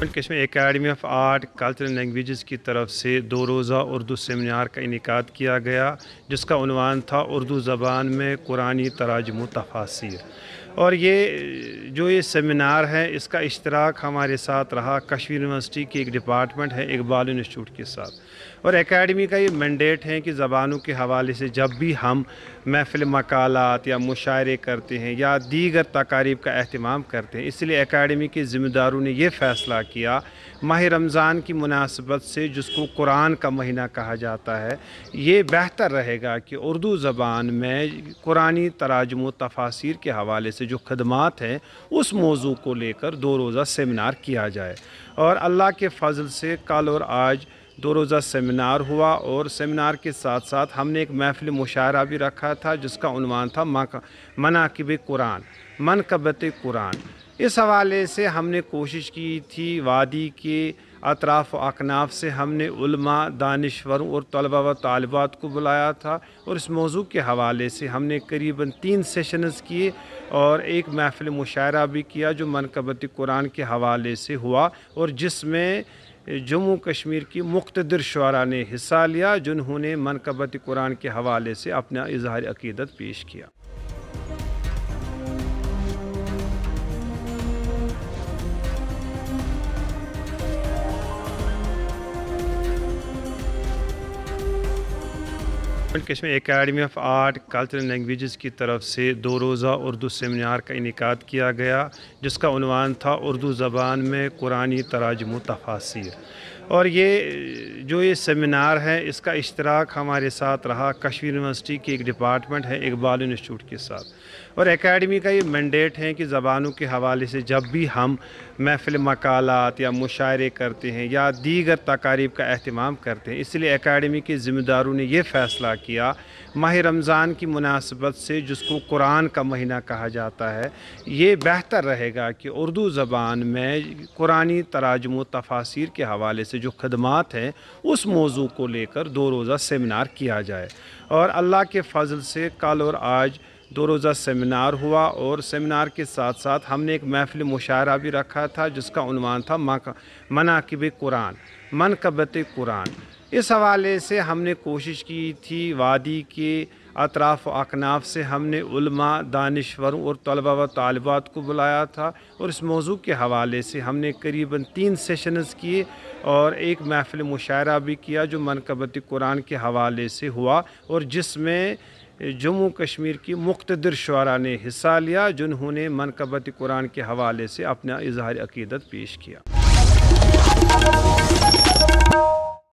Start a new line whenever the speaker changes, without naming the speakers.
Kashmir Academy of Art Culture Languages की तरफ से दो रोज़ा उर्दू सेमिनार का इनका किया गया जिसका उनवान था उर्दू ज़बान में कुरानी तराजम तफासिर और ये जो ये सेमिनार है इसका इश्तराक हमारे साथ रहा कश्मीर यूनिवर्सिटी की एक डिपार्टमेंट है इकबाल इंस्टीट्यूट के साथ और एकेडमी का ये मैंडेट है कि ज़बानों के हवाले से जब भी हम महफिल मकालत या मुशायरे करते हैं या दीगर तकारीब का अहतमाम करते हैं इसलिए एकेडमी के ज़िम्मेदारों ने यह फ़ैसला किया माह रमज़ान की मुनासबत से जिसको कुरान का महीना कहा जाता है ये बेहतर रहेगा कि उर्दू ज़बान में कुरानी तराजम तफासिर के हवाले से से जो खदमात हैं उस मौजू को लेकर दो रोज़ा सेमिनार किया जाए और अल्लाह के फजल से कल और आज दो रोज़ा सेमिनार हुआ और सेमिनार के साथ साथ हमने एक महफिल मुशायरा भी रखा था जिसका उनवान था मनाकब कुरान मनकबत कुरान इस हवाले से हमने कोशिश की थी वादी के अतराफ़ अकनाफ से हमने उलमा दानश्वरों और तलबा व तलबात को बुलाया था और इस मौजू के हवाले से हमने करीबन तीन सेशनस किए और एक महफिल मुशायरा भी किया जो मनकबत कुरान के हवाले से हुआ और जिसमें जम्मू कश्मीर की मुख्तर शुरा ने हिस्सा लिया जिन्होंने मनकबत कुरान के हवाले से अपना इजहार अकीदत पेश किया Kashmir Academy of Art Cultural Languages की तरफ से दो रोज़ा उर्दू सेमिनार का इनका किया गया जिसका उनवान था उर्दू ज़बान में कुरानी तराजम तफासिर और ये जो ये सेमिनार है इसका इश्तराक हमारे साथ रहा कश्मीर यूनिवर्सिटी की एक डिपार्टमेंट है इकबाल इंस्टीट्यूट के साथ और एकेडमी का ये मैंडेट है कि ज़बानों के हवाले से जब भी हम महफिल मकालत या मुशायरे करते हैं या दीगर तकारीब का अहतमाम करते हैं इसलिए एकेडमी के ज़िम्मेदारों ने यह फ़ैसला किया माह रमज़ान की मुनासबत से जिसको कुरान का महीना कहा जाता है ये बेहतर रहेगा कि उर्दू ज़बान में कुरानी तराजम तफासिर के हवाले से जो खदमात हैं उस मौजू को लेकर दो रोज़ा सेमिनार किया जाए और अल्लाह के फ़जल से कल और आज दो रोज़ा सेमिनार हुआ और सेमिनार के साथ साथ हमने एक महफिल मुशायरा भी रखा था जिसका उनवान था मनाकब कुरान मनकबत कुरान इस हवाले से हमने कोशिश की थी वादी के अतराफ़ अकनाफ से हमने उल्मा दानश्वरों और तलबा व तलबात को बुलाया था और इस मौजू के हवाले से हमने करीबन तीन सेशनस किए और एक महफिल मुशायरा भी किया जो मनकबती कुरान के हवाले से हुआ और जिसमें जम्मू कश्मीर की मुख्तर शुरा ने हिस्सा लिया जिन्होंने मनकबती कुरान के हवाले से अपना इजहार अकीदत पेश किया